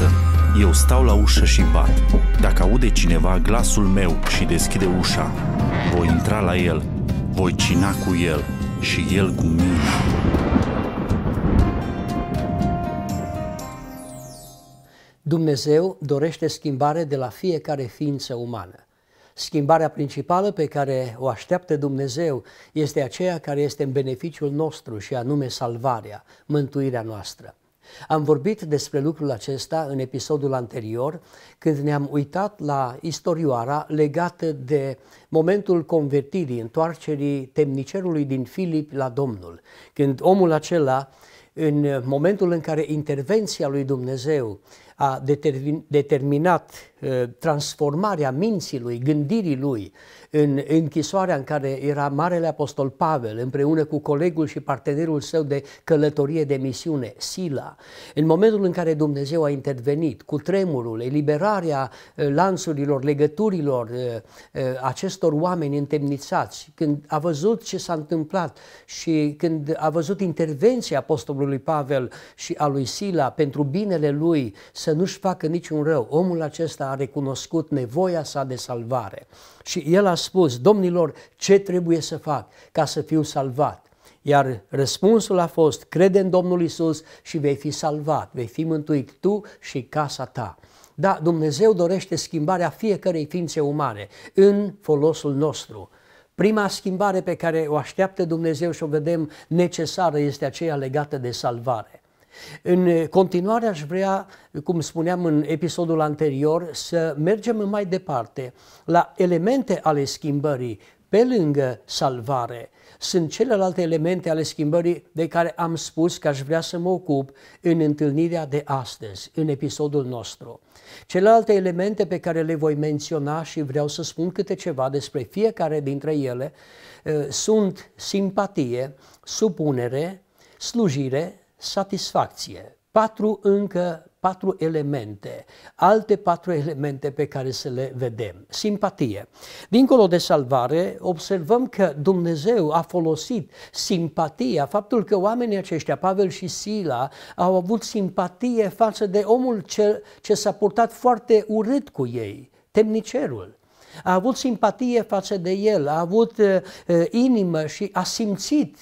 dată. Eu stau la ușă și bat. Dacă aude cineva glasul meu și deschide ușa, voi intra la el, voi cina cu el și el cu mine. Dumnezeu dorește schimbare de la fiecare ființă umană. Schimbarea principală pe care o așteaptă Dumnezeu este aceea care este în beneficiul nostru și anume salvarea, mântuirea noastră. Am vorbit despre lucrul acesta în episodul anterior, când ne-am uitat la istorioara legată de momentul convertirii, întoarcerii temnicerului din Filip la Domnul, când omul acela în momentul în care intervenția lui Dumnezeu a determinat Eh, transformarea minții lui, gândirii lui, în închisoarea în care era Marele Apostol Pavel împreună cu colegul și partenerul său de călătorie de misiune, Sila, în momentul în care Dumnezeu a intervenit cu tremurul, eliberarea eh, lanțurilor, legăturilor eh, acestor oameni întemnițați, când a văzut ce s-a întâmplat și când a văzut intervenția Apostolului Pavel și a lui Sila pentru binele lui să nu-și facă niciun rău, omul acesta a recunoscut nevoia sa de salvare și el a spus, domnilor, ce trebuie să fac ca să fiu salvat? Iar răspunsul a fost, crede în Domnul Isus și vei fi salvat, vei fi mântuit tu și casa ta. Da, Dumnezeu dorește schimbarea fiecărei ființe umane în folosul nostru. Prima schimbare pe care o așteaptă Dumnezeu și o vedem necesară este aceea legată de salvare. În continuare aș vrea, cum spuneam în episodul anterior, să mergem mai departe la elemente ale schimbării pe lângă salvare. Sunt celelalte elemente ale schimbării de care am spus că aș vrea să mă ocup în întâlnirea de astăzi, în episodul nostru. Celelalte elemente pe care le voi menționa și vreau să spun câte ceva despre fiecare dintre ele eh, sunt simpatie, supunere, slujire, satisfacție. Patru încă, patru elemente, alte patru elemente pe care să le vedem. Simpatie. Dincolo de salvare, observăm că Dumnezeu a folosit simpatia, faptul că oamenii aceștia, Pavel și Sila, au avut simpatie față de omul ce, ce s-a purtat foarte urât cu ei, temnicerul a avut simpatie față de el, a avut uh, inimă și a simțit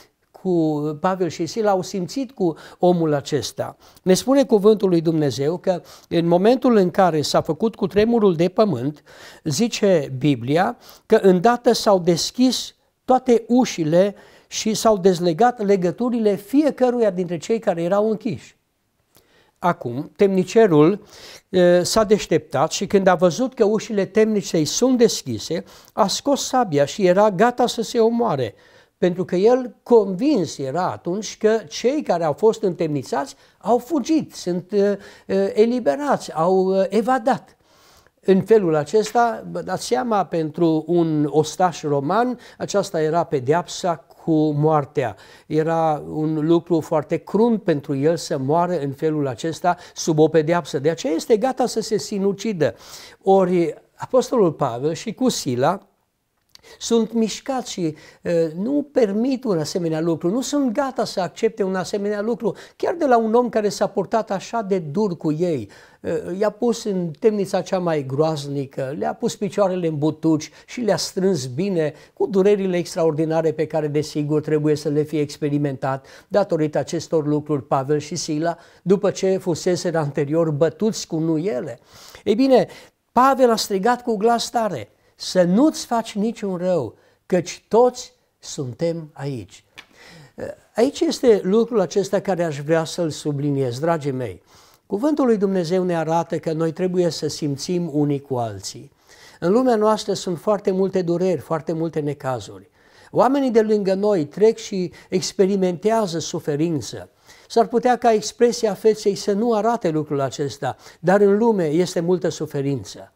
cu Pavel și Sila au simțit cu omul acesta. Ne spune cuvântul lui Dumnezeu că în momentul în care s-a făcut cu tremurul de pământ, zice Biblia că îndată s-au deschis toate ușile și s-au dezlegat legăturile fiecăruia dintre cei care erau închiși. Acum, temnicerul e, s-a deșteptat și când a văzut că ușile temnicei sunt deschise, a scos sabia și era gata să se omoare pentru că el convins era atunci că cei care au fost întemnițați au fugit, sunt uh, uh, eliberați, au uh, evadat. În felul acesta, dați seama, pentru un ostaș roman, aceasta era pedeapsa cu moartea. Era un lucru foarte crunt pentru el să moară în felul acesta sub o pedeapsă. De aceea este gata să se sinucidă. Ori Apostolul Pavel și cu Sila sunt mișcați și uh, nu permit un asemenea lucru, nu sunt gata să accepte un asemenea lucru, chiar de la un om care s-a portat așa de dur cu ei. Uh, i-a pus în temnița cea mai groaznică, le-a pus picioarele în butuci și le-a strâns bine cu durerile extraordinare pe care desigur trebuie să le fie experimentat datorită acestor lucruri Pavel și Sila după ce fusese anterior bătuți cu nuiele. Ei bine, Pavel a strigat cu glas tare, să nu-ți faci niciun rău, căci toți suntem aici. Aici este lucrul acesta care aș vrea să-l subliniez, dragii mei. Cuvântul lui Dumnezeu ne arată că noi trebuie să simțim unii cu alții. În lumea noastră sunt foarte multe dureri, foarte multe necazuri. Oamenii de lângă noi trec și experimentează suferință. S-ar putea ca expresia feței să nu arate lucrul acesta, dar în lume este multă suferință.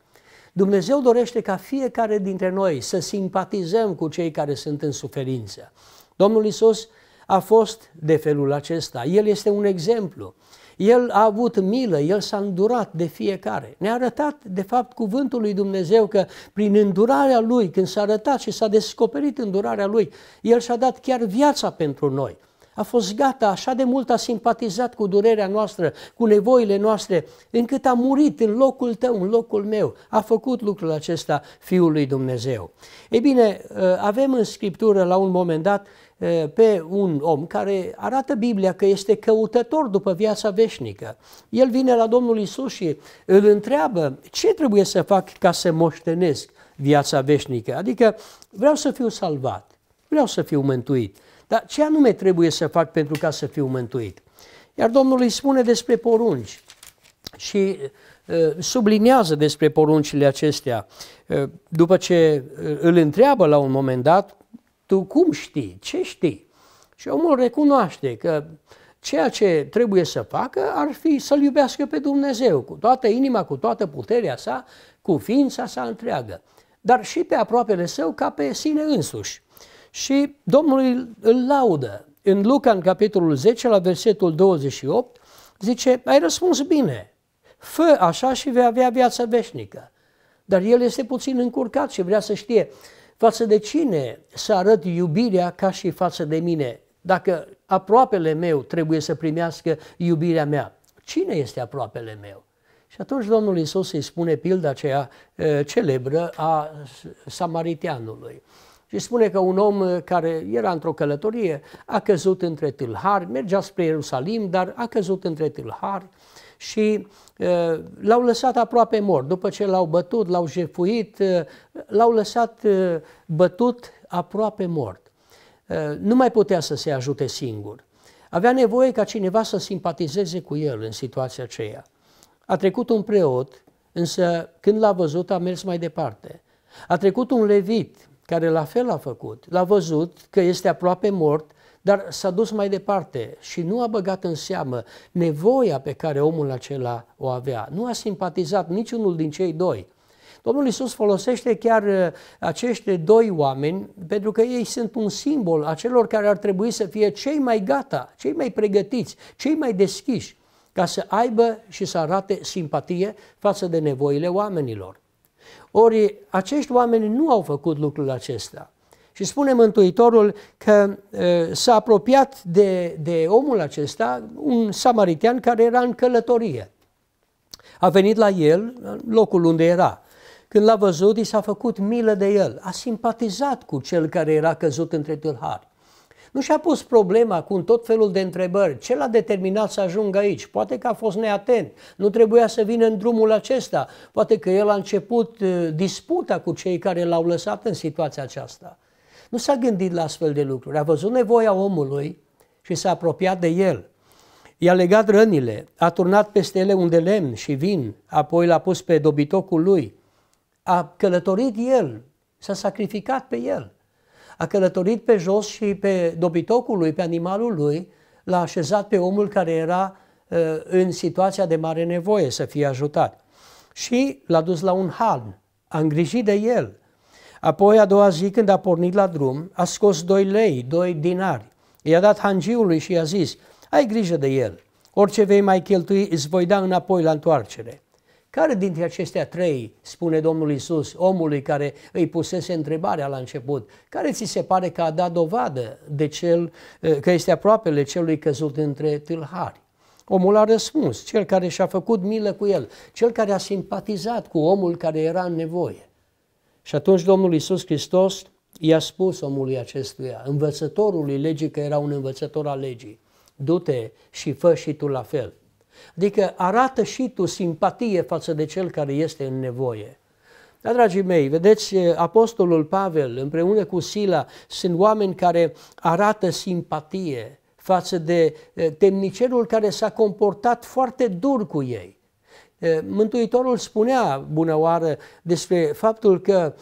Dumnezeu dorește ca fiecare dintre noi să simpatizăm cu cei care sunt în suferință. Domnul Isus a fost de felul acesta. El este un exemplu. El a avut milă, el s-a îndurat de fiecare. Ne-a arătat, de fapt, cuvântul lui Dumnezeu că prin îndurarea lui, când s-a arătat și s-a descoperit îndurarea lui, el și-a dat chiar viața pentru noi a fost gata, așa de mult a simpatizat cu durerea noastră, cu nevoile noastre, încât a murit în locul tău, în locul meu. A făcut lucrul acesta Fiul lui Dumnezeu. Ei bine, ă, avem în Scriptură la un moment dat ă, pe un om care arată Biblia că este căutător după viața veșnică. El vine la Domnul Isus și îl întreabă ce trebuie să fac ca să moștenesc viața veșnică. Adică vreau să fiu salvat, vreau să fiu mântuit, dar ce anume trebuie să fac pentru ca să fiu mântuit? Iar Domnul îi spune despre porunci și uh, sublinează despre poruncile acestea. Uh, după ce uh, îl întreabă la un moment dat, tu cum știi, ce știi? Și omul recunoaște că ceea ce trebuie să facă ar fi să-L iubească pe Dumnezeu cu toată inima, cu toată puterea sa, cu ființa sa întreagă, dar și pe aproapele său ca pe sine însuși. Și Domnul îl laudă. În Luca, în capitolul 10, la versetul 28, zice, ai răspuns bine, fă așa și vei avea viața veșnică. Dar el este puțin încurcat și vrea să știe față de cine să arăt iubirea ca și față de mine, dacă aproapele meu trebuie să primească iubirea mea. Cine este aproapele meu? Și atunci Domnul Isus îi spune pilda aceea eh, celebră a samaritianului. Și spune că un om uh, care era într-o călătorie a căzut între tâlhari, mergea spre Ierusalim, dar a căzut între tâlhari și uh, l-au lăsat aproape mort. După ce l-au bătut, l-au jefuit, uh, l-au lăsat uh, bătut aproape mort. Uh, nu mai putea să se ajute singur. Avea nevoie ca cineva să simpatizeze cu el în situația aceea. A trecut un preot, însă când l-a văzut a mers mai departe. A trecut un levit, care la fel a făcut. L-a văzut că este aproape mort, dar s-a dus mai departe și nu a băgat în seamă nevoia pe care omul acela o avea. Nu a simpatizat niciunul din cei doi. Domnul Iisus folosește chiar uh, acești doi oameni pentru că ei sunt un simbol a celor care ar trebui să fie cei mai gata, cei mai pregătiți, cei mai deschiși ca să aibă și să arate simpatie față de nevoile oamenilor. Ori acești oameni nu au făcut lucrul acesta. Și spune Mântuitorul că s-a apropiat de, de omul acesta un samaritian care era în călătorie. A venit la el, locul unde era. Când l-a văzut, i s-a făcut milă de el. A simpatizat cu cel care era căzut între tâlhari nu și-a pus problema cu tot felul de întrebări. Ce l-a determinat să ajungă aici? Poate că a fost neatent, nu trebuia să vină în drumul acesta. Poate că el a început uh, disputa cu cei care l-au lăsat în situația aceasta. Nu s-a gândit la astfel de lucruri. A văzut nevoia omului și s-a apropiat de el. I-a legat rănile, a turnat peste ele un de lemn și vin, apoi l-a pus pe dobitocul lui. A călătorit el, s-a sacrificat pe el a călătorit pe jos și pe dobitocul lui, pe animalul lui, l-a așezat pe omul care era uh, în situația de mare nevoie să fie ajutat. Și l-a dus la un han, a îngrijit de el. Apoi, a doua zi, când a pornit la drum, a scos doi lei, doi dinari. I-a dat hangiului și i-a zis, ai grijă de el, orice vei mai cheltui îți voi da înapoi la întoarcere. Care dintre acestea trei, spune Domnul Isus, omului care îi pusese întrebarea la început, care ți se pare că a dat dovadă de cel, eh, că este aproapele celui căzut între tâlhari? Omul a răspuns, cel care și-a făcut milă cu el, cel care a simpatizat cu omul care era în nevoie. Și atunci Domnul Isus Hristos i-a spus omului acestuia, învățătorului legii, că era un învățător al legii, du-te și fă și tu la fel. Adică arată și tu simpatie față de cel care este în nevoie. Da, dragii mei, vedeți, Apostolul Pavel împreună cu Sila sunt oameni care arată simpatie față de temnicerul care s-a comportat foarte dur cu ei. Mântuitorul spunea bună oară despre faptul că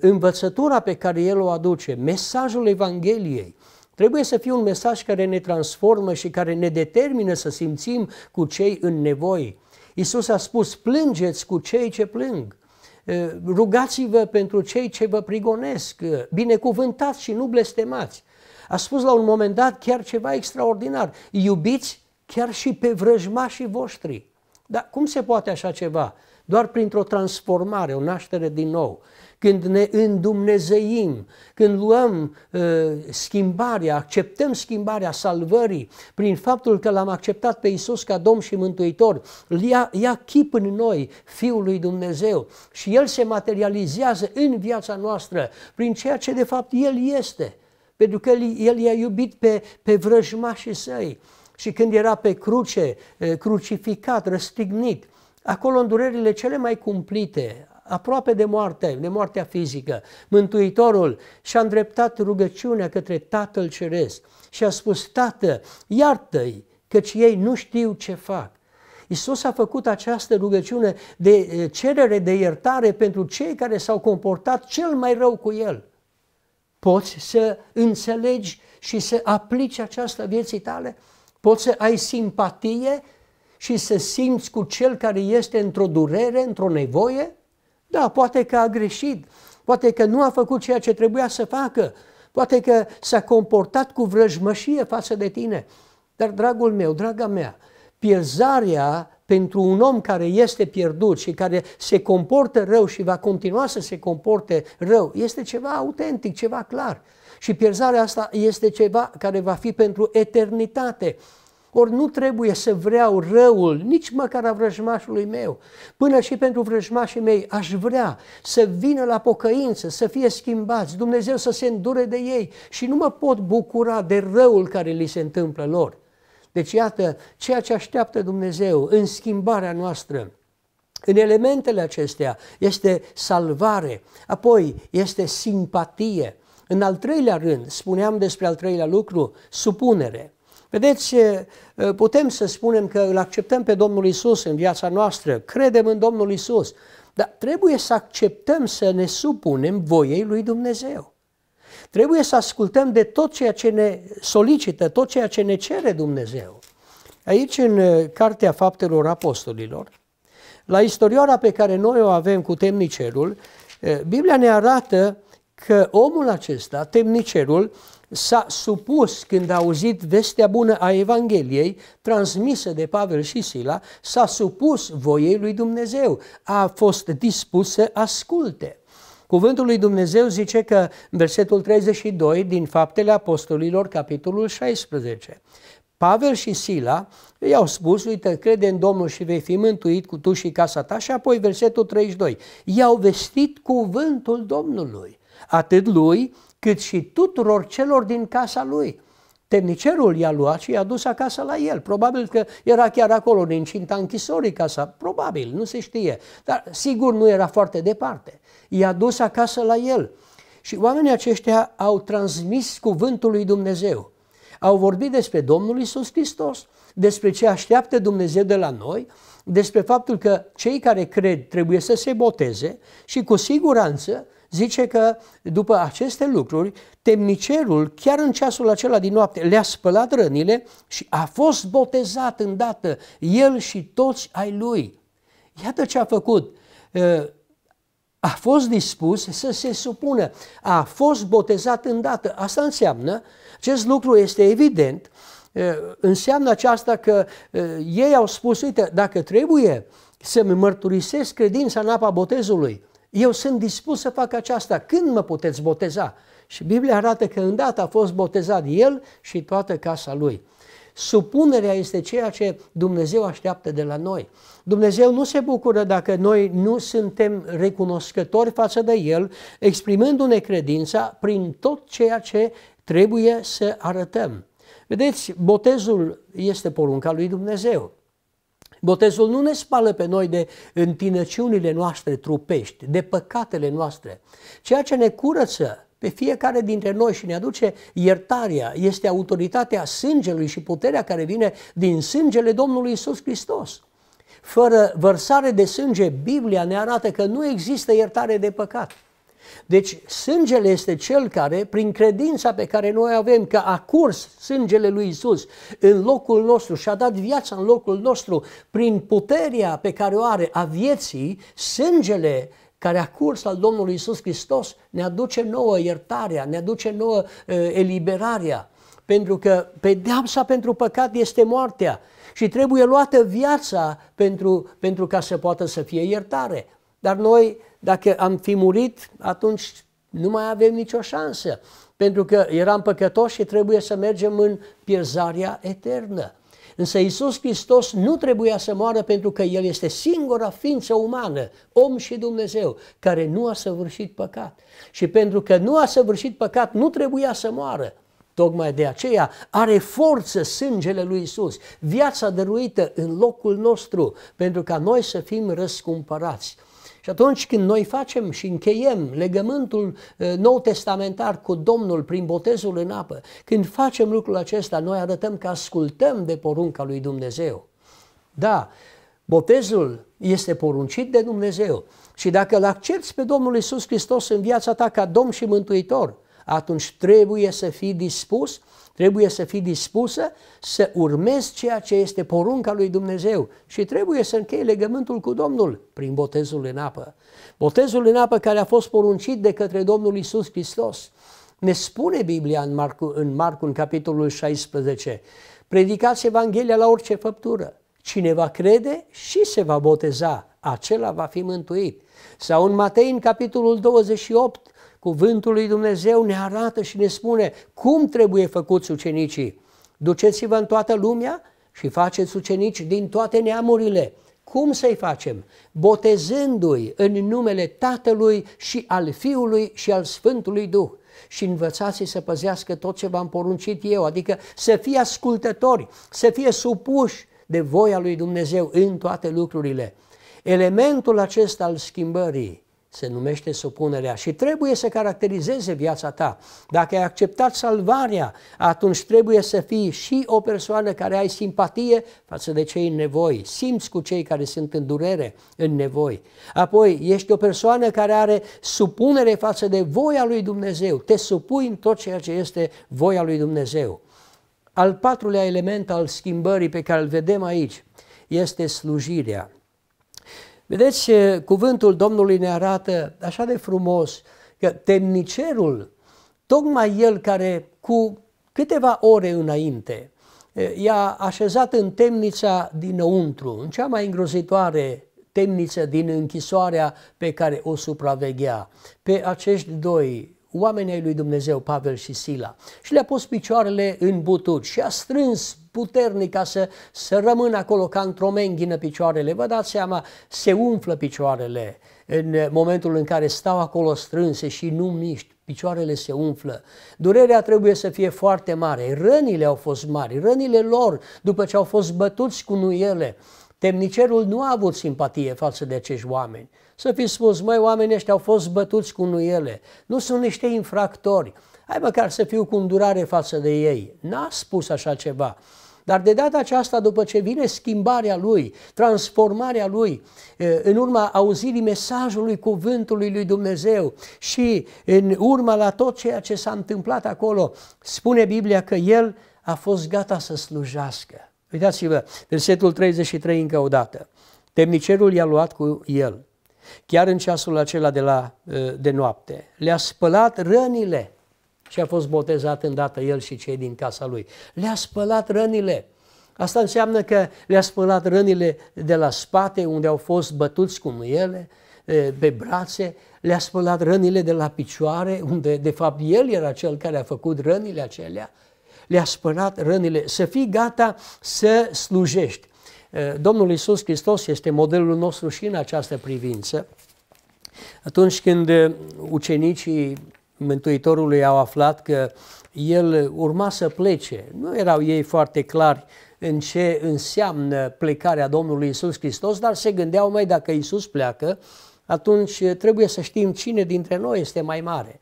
învățătura pe care el o aduce, mesajul Evangheliei, Trebuie să fie un mesaj care ne transformă și care ne determină să simțim cu cei în nevoi. Isus a spus, plângeți cu cei ce plâng rugați-vă pentru cei ce vă prigonesc, binecuvântați și nu blestemați. A spus la un moment dat chiar ceva extraordinar, iubiți chiar și pe vrăjmașii voștri. Dar cum se poate așa ceva? doar printr-o transformare, o naștere din nou. Când ne îndumnezeim, când luăm uh, schimbarea, acceptăm schimbarea salvării prin faptul că l-am acceptat pe Isus ca Domn și Mântuitor, ia, ia chip în noi Fiul lui Dumnezeu și El se materializează în viața noastră prin ceea ce de fapt El este, pentru că El, El i-a iubit pe, pe vrăjmașii săi. Și când era pe cruce, ă, crucificat, răstignit, Acolo în durerile cele mai cumplite, aproape de moarte, de moartea fizică, Mântuitorul și-a îndreptat rugăciunea către Tatăl Ceresc și a spus, Tată, iartă-i, căci ei nu știu ce fac. Isus a făcut această rugăciune de cerere de iertare pentru cei care s-au comportat cel mai rău cu el. Poți să înțelegi și să aplici această vieții tale? Poți să ai simpatie și să simți cu cel care este într-o durere, într-o nevoie? Da, poate că a greșit, poate că nu a făcut ceea ce trebuia să facă, poate că s-a comportat cu vrăjmășie față de tine. Dar, dragul meu, draga mea, pierzarea pentru un om care este pierdut și care se comportă rău și va continua să se comporte rău, este ceva autentic, ceva clar. Și pierzarea asta este ceva care va fi pentru eternitate. Ori nu trebuie să vreau răul, nici măcar a vrăjmașului meu. Până și pentru vrăjmașii mei aș vrea să vină la pocăință, să fie schimbați, Dumnezeu să se îndure de ei și nu mă pot bucura de răul care li se întâmplă lor. Deci iată ceea ce așteaptă Dumnezeu în schimbarea noastră. În elementele acestea este salvare, apoi este simpatie. În al treilea rând, spuneam despre al treilea lucru, supunere. Vedeți, putem să spunem că îl acceptăm pe Domnul Isus în viața noastră, credem în Domnul Isus, dar trebuie să acceptăm să ne supunem voiei lui Dumnezeu. Trebuie să ascultăm de tot ceea ce ne solicită, tot ceea ce ne cere Dumnezeu. Aici, în Cartea Faptelor Apostolilor, la istorioara pe care noi o avem cu temnicerul, Biblia ne arată că omul acesta, temnicerul, s-a supus când a auzit vestea bună a Evangheliei, transmisă de Pavel și Sila, s-a supus voiei lui Dumnezeu, a fost dispus să asculte. Cuvântul lui Dumnezeu zice că în versetul 32 din Faptele Apostolilor, capitolul 16, Pavel și Sila i-au spus, uite, crede în Domnul și vei fi mântuit cu tu și casa ta și apoi versetul 32, i-au vestit cuvântul Domnului, atât lui cât și tuturor celor din casa lui. Temnicerul i-a luat și i-a dus acasă la el. Probabil că era chiar acolo, în incinta închisorii casa. Probabil, nu se știe. Dar sigur nu era foarte departe. I-a dus acasă la el. Și oamenii aceștia au transmis cuvântul lui Dumnezeu. Au vorbit despre Domnul Isus Hristos, despre ce așteaptă Dumnezeu de la noi, despre faptul că cei care cred trebuie să se boteze și cu siguranță zice că după aceste lucruri, temnicerul chiar în ceasul acela din noapte le-a spălat rănile și a fost botezat îndată el și toți ai lui. Iată ce a făcut a fost dispus să se supună, a fost botezat îndată. Asta înseamnă, acest lucru este evident, înseamnă aceasta că ei au spus, uite, dacă trebuie să-mi mărturisesc credința în apa botezului, eu sunt dispus să fac aceasta. Când mă puteți boteza? Și Biblia arată că îndată a fost botezat el și toată casa lui. Supunerea este ceea ce Dumnezeu așteaptă de la noi. Dumnezeu nu se bucură dacă noi nu suntem recunoscători față de El, exprimându-ne credința prin tot ceea ce trebuie să arătăm. Vedeți, botezul este porunca lui Dumnezeu. Botezul nu ne spală pe noi de întinăciunile noastre trupești, de păcatele noastre. Ceea ce ne curăță pe fiecare dintre noi și ne aduce iertarea, este autoritatea sângelui și puterea care vine din sângele Domnului Isus Hristos. Fără vărsare de sânge, Biblia ne arată că nu există iertare de păcat. Deci sângele este cel care, prin credința pe care noi avem că a curs sângele lui Isus în locul nostru și a dat viața în locul nostru, prin puterea pe care o are a vieții, sângele care a curs al Domnului Isus Hristos ne aduce nouă iertarea, ne aduce nouă eliberarea. Pentru că pedeapsa pentru păcat este moartea și trebuie luată viața pentru, pentru ca să poată să fie iertare. Dar noi dacă am fi murit, atunci nu mai avem nicio șansă, pentru că eram păcătoși și trebuie să mergem în pierzarea eternă. Însă Isus Hristos nu trebuia să moară pentru că El este singura ființă umană, om și Dumnezeu, care nu a săvârșit păcat. Și pentru că nu a săvârșit păcat, nu trebuia să moară. Tocmai de aceea are forță sângele lui Isus, viața dăruită în locul nostru, pentru ca noi să fim răscumpărați. Și atunci când noi facem și încheiem legământul eh, nou testamentar cu Domnul prin botezul în apă, când facem lucrul acesta, noi arătăm că ascultăm de porunca lui Dumnezeu. Da, botezul este poruncit de Dumnezeu și dacă îl accepti pe Domnul Isus Hristos în viața ta ca Domn și Mântuitor, atunci trebuie să fii dispus Trebuie să fii dispusă să urmezi ceea ce este porunca lui Dumnezeu și trebuie să închei legământul cu Domnul prin botezul în apă. Botezul în apă care a fost poruncit de către Domnul Isus Hristos. Ne spune Biblia în Marcu, în Marcu, în capitolul 16, predicați Evanghelia la orice făptură. Cine va crede și se va boteza, acela va fi mântuit. Sau în Matei, în capitolul 28, Cuvântul lui Dumnezeu ne arată și ne spune cum trebuie făcuți ucenicii. Duceți-vă în toată lumea și faceți ucenici din toate neamurile. Cum să-i facem? Botezându-i în numele Tatălui și al Fiului și al Sfântului Duh și învățați să păzească tot ce v-am poruncit eu, adică să fie ascultători, să fie supuși de voia lui Dumnezeu în toate lucrurile. Elementul acesta al schimbării se numește supunerea și trebuie să caracterizeze viața ta. Dacă ai acceptat salvarea, atunci trebuie să fii și o persoană care ai simpatie față de cei în nevoi, simți cu cei care sunt în durere, în nevoi. Apoi, ești o persoană care are supunere față de voia lui Dumnezeu, te supui în tot ceea ce este voia lui Dumnezeu. Al patrulea element al schimbării pe care îl vedem aici este slujirea Vedeți, eh, cuvântul Domnului ne arată așa de frumos că temnicerul, tocmai el care cu câteva ore înainte eh, i-a așezat în temnița dinăuntru, în cea mai îngrozitoare temniță din închisoarea pe care o supraveghea, pe acești doi oamenii lui Dumnezeu, Pavel și Sila, și le-a pus picioarele în butuci și a strâns puternic ca să, să rămână acolo ca într-o menghină picioarele. Vă dați seama, se umflă picioarele în momentul în care stau acolo strânse și nu miști, picioarele se umflă. Durerea trebuie să fie foarte mare, rănile au fost mari, rănile lor după ce au fost bătuți cu nuiele. Temnicerul nu a avut simpatie față de acești oameni. Să fi spus, măi, oamenii ăștia au fost bătuți cu nuiele, nu sunt niște infractori, hai măcar să fiu cu îndurare față de ei. N-a spus așa ceva. Dar de data aceasta, după ce vine schimbarea lui, transformarea lui, în urma auzirii mesajului cuvântului lui Dumnezeu și în urma la tot ceea ce s-a întâmplat acolo, spune Biblia că el a fost gata să slujească. Uitați-vă, versetul 33 încă o dată. Temnicerul i-a luat cu el, chiar în ceasul acela de, la, de noapte. Le-a spălat rănile și a fost botezat îndată el și cei din casa lui. Le-a spălat rănile. Asta înseamnă că le-a spălat rănile de la spate, unde au fost bătuți cu ele, pe brațe, le-a spălat rănile de la picioare, unde de fapt el era cel care a făcut rănile acelea, le-a spălat rănile. Să fii gata să slujești. Domnul Isus Hristos este modelul nostru și în această privință. Atunci când ucenicii Mântuitorului au aflat că el urma să plece. Nu erau ei foarte clari în ce înseamnă plecarea Domnului Isus Hristos, dar se gândeau mai dacă Isus pleacă, atunci trebuie să știm cine dintre noi este mai mare.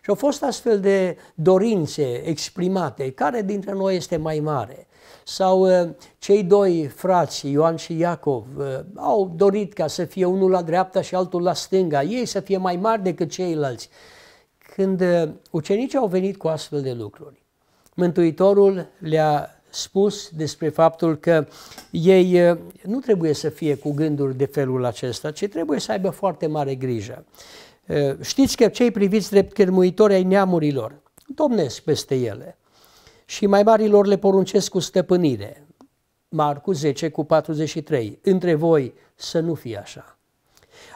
Și au fost astfel de dorințe exprimate, care dintre noi este mai mare? Sau uh, cei doi frați, Ioan și Iacov, uh, au dorit ca să fie unul la dreapta și altul la stânga, ei să fie mai mari decât ceilalți când uh, ucenicii au venit cu astfel de lucruri, Mântuitorul le-a spus despre faptul că ei uh, nu trebuie să fie cu gânduri de felul acesta, ci trebuie să aibă foarte mare grijă. Uh, știți că cei priviți drept cărmuitori ai neamurilor domnesc peste ele și mai marilor le poruncesc cu stăpânire. Marcu 10 cu 43. Între voi să nu fie așa.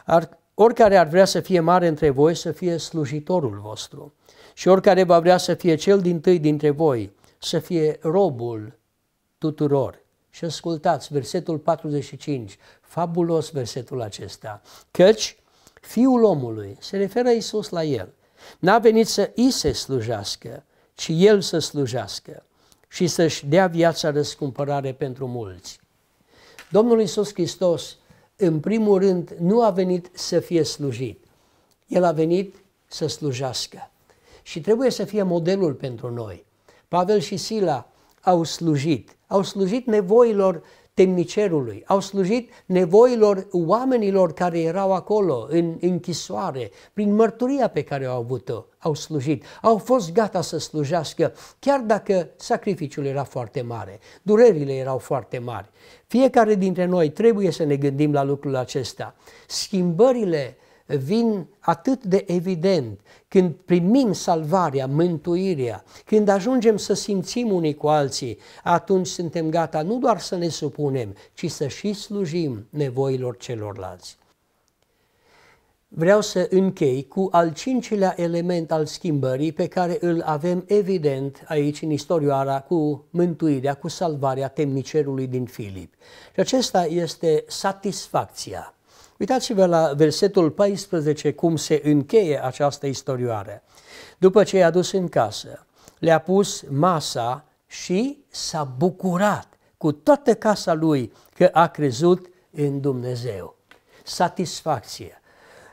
Ar, oricare ar vrea să fie mare între voi, să fie slujitorul vostru. Și oricare va vrea să fie cel din tâi dintre voi, să fie robul tuturor. Și ascultați versetul 45, fabulos versetul acesta, căci Fiul omului, se referă Iisus la el, n-a venit să i se slujească, ci el să slujească și să-și dea viața răscumpărare pentru mulți. Domnul Iisus Hristos în primul rând, nu a venit să fie slujit. El a venit să slujească. Și trebuie să fie modelul pentru noi. Pavel și Sila au slujit. Au slujit nevoilor temnicerului, au slujit nevoilor oamenilor care erau acolo în închisoare, prin mărturia pe care au avut-o, au slujit, au fost gata să slujească, chiar dacă sacrificiul era foarte mare, durerile erau foarte mari. Fiecare dintre noi trebuie să ne gândim la lucrul acesta. Schimbările vin atât de evident când primim salvarea, mântuirea, când ajungem să simțim unii cu alții, atunci suntem gata nu doar să ne supunem, ci să și slujim nevoilor celorlalți. Vreau să închei cu al cincilea element al schimbării pe care îl avem evident aici în istorioara cu mântuirea, cu salvarea temnicerului din Filip. Și acesta este satisfacția. Uitați-vă la versetul 14 cum se încheie această istorioare. După ce i-a dus în casă, le-a pus masa și s-a bucurat cu toată casa lui că a crezut în Dumnezeu. Satisfacție.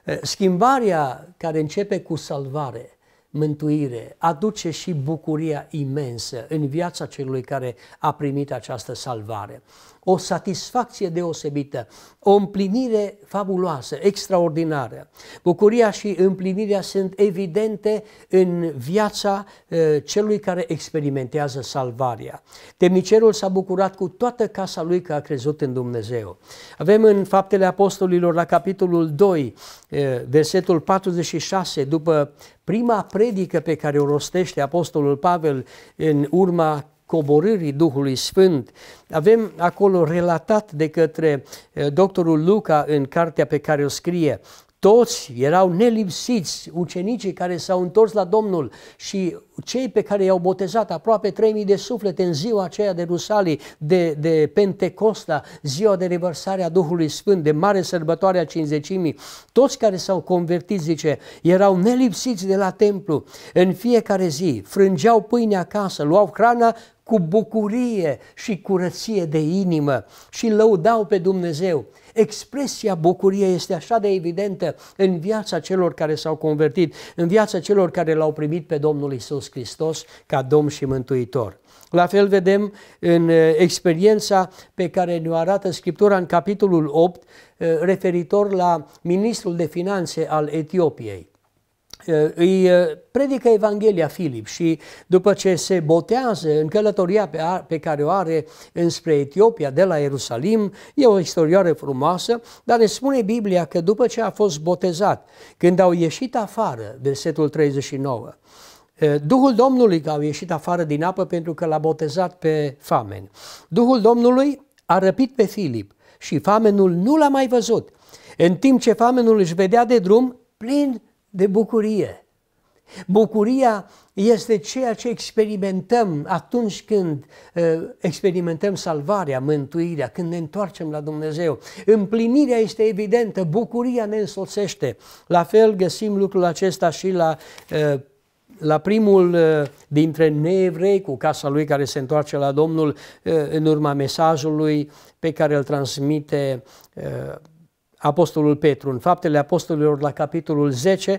Eh, schimbarea care începe cu salvare, mântuire, aduce și bucuria imensă în viața celui care a primit această salvare o satisfacție deosebită, o împlinire fabuloasă, extraordinară. Bucuria și împlinirea sunt evidente în viața ă, celui care experimentează salvarea. Temnicerul s-a bucurat cu toată casa lui că a crezut în Dumnezeu. Avem în Faptele Apostolilor la capitolul 2, ă, versetul 46, după prima predică pe care o rostește Apostolul Pavel în urma coborârii Duhului Sfânt. Avem acolo relatat de către eh, doctorul Luca în cartea pe care o scrie, toți erau nelipsiți, ucenicii care s-au întors la Domnul și cei pe care i-au botezat, aproape 3.000 de suflete în ziua aceea de Rusalii, de, de Pentecosta, ziua de revărsare a Duhului Sfânt, de mare sărbătoare a cinzecimii, toți care s-au convertit, zice, erau nelipsiți de la templu. În fiecare zi frângeau pâine acasă, luau hrana cu bucurie și curăție de inimă și lăudau pe Dumnezeu. Expresia bucuriei este așa de evidentă în viața celor care s-au convertit, în viața celor care l-au primit pe Domnul Isus Hristos ca Domn și Mântuitor. La fel vedem în eh, experiența pe care ne arată Scriptura în capitolul 8, eh, referitor la ministrul de finanțe al Etiopiei. Eh, îi eh, predică Evanghelia Filip și după ce se botează în călătoria pe, pe care o are înspre Etiopia de la Ierusalim, e o istorioare frumoasă, dar ne spune Biblia că după ce a fost botezat, când au ieșit afară, versetul 39, eh, Duhul Domnului că au ieșit afară din apă pentru că l-a botezat pe famen. Duhul Domnului a răpit pe Filip și famenul nu l-a mai văzut. În timp ce famenul își vedea de drum, plin de bucurie. Bucuria este ceea ce experimentăm atunci când ă, experimentăm salvarea, mântuirea, când ne întoarcem la Dumnezeu. Împlinirea este evidentă, bucuria ne însoțește. La fel găsim lucrul acesta și la, ă, la primul ă, dintre neevrei cu casa lui care se întoarce la Domnul în urma mesajului pe care îl transmite Apostolul Petru. În Faptele Apostolilor, la capitolul 10,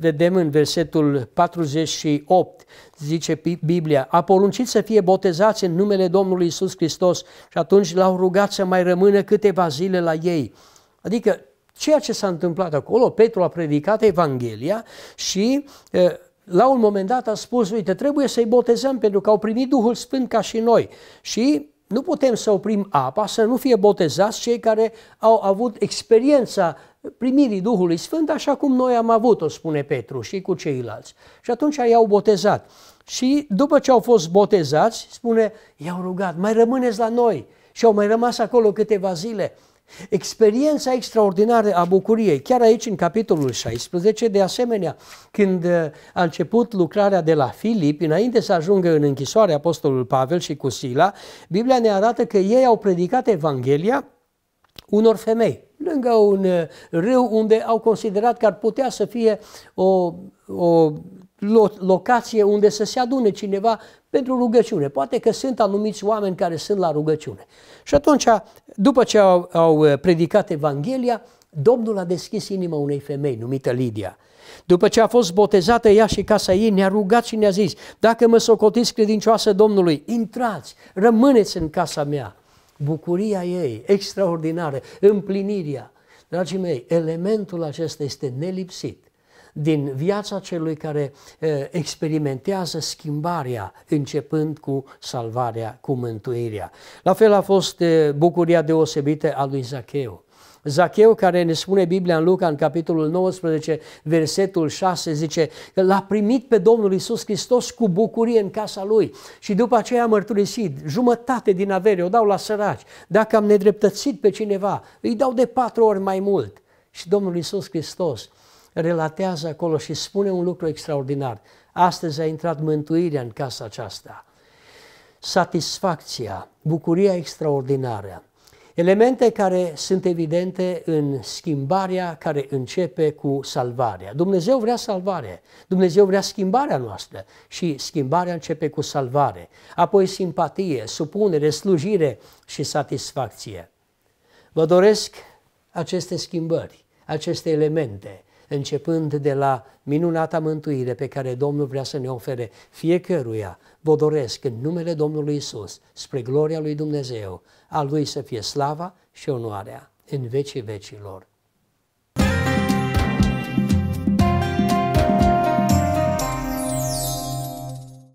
vedem în versetul 48, zice Biblia, a poruncit să fie botezați în numele Domnului Isus Hristos și atunci l-au rugat să mai rămână câteva zile la ei. Adică ceea ce s-a întâmplat acolo, Petru a predicat Evanghelia și la un moment dat a spus, uite, trebuie să-i botezăm pentru că au primit Duhul Sfânt ca și noi. Și nu putem să oprim apa, să nu fie botezați cei care au avut experiența primirii Duhului Sfânt, așa cum noi am avut-o, spune Petru, și cu ceilalți. Și atunci i-au botezat. Și după ce au fost botezați, spune, i-au rugat, mai rămâneți la noi. Și au mai rămas acolo câteva zile. Experiența extraordinară a bucuriei, chiar aici în capitolul 16, de asemenea, când uh, a început lucrarea de la Filip, înainte să ajungă în închisoare apostolul Pavel și cu Sila, Biblia ne arată că ei au predicat Evanghelia unor femei, lângă un uh, râu unde au considerat că ar putea să fie o, o locație unde să se adune cineva pentru rugăciune. Poate că sunt anumiți oameni care sunt la rugăciune. Și atunci, după ce au, au uh, predicat Evanghelia, Domnul a deschis inima unei femei numită Lidia. După ce a fost botezată ea și casa ei, ne-a rugat și ne-a zis, dacă mă socotiți credincioasă Domnului, intrați, rămâneți în casa mea. Bucuria ei, extraordinară, împlinirea. Dragii mei, elementul acesta este nelipsit din viața celui care experimentează schimbarea, începând cu salvarea, cu mântuirea. La fel a fost bucuria deosebită a lui Zacheu. Zacheu, care ne spune Biblia în Luca, în capitolul 19, versetul 6, zice că l-a primit pe Domnul Isus Hristos cu bucurie în casa lui și după aceea a mărturisit jumătate din avere, o dau la săraci. Dacă am nedreptățit pe cineva, îi dau de patru ori mai mult. Și Domnul Isus Hristos relatează acolo și spune un lucru extraordinar. Astăzi a intrat mântuirea în casa aceasta. Satisfacția, bucuria extraordinară. Elemente care sunt evidente în schimbarea care începe cu salvarea. Dumnezeu vrea salvare, Dumnezeu vrea schimbarea noastră și schimbarea începe cu salvare. Apoi simpatie, supunere, slujire și satisfacție. Vă doresc aceste schimbări, aceste elemente începând de la minunata mântuire pe care Domnul vrea să ne ofere fiecăruia, vă doresc în numele Domnului Isus, spre gloria lui Dumnezeu, a Lui să fie slava și onoarea în vecii vecilor.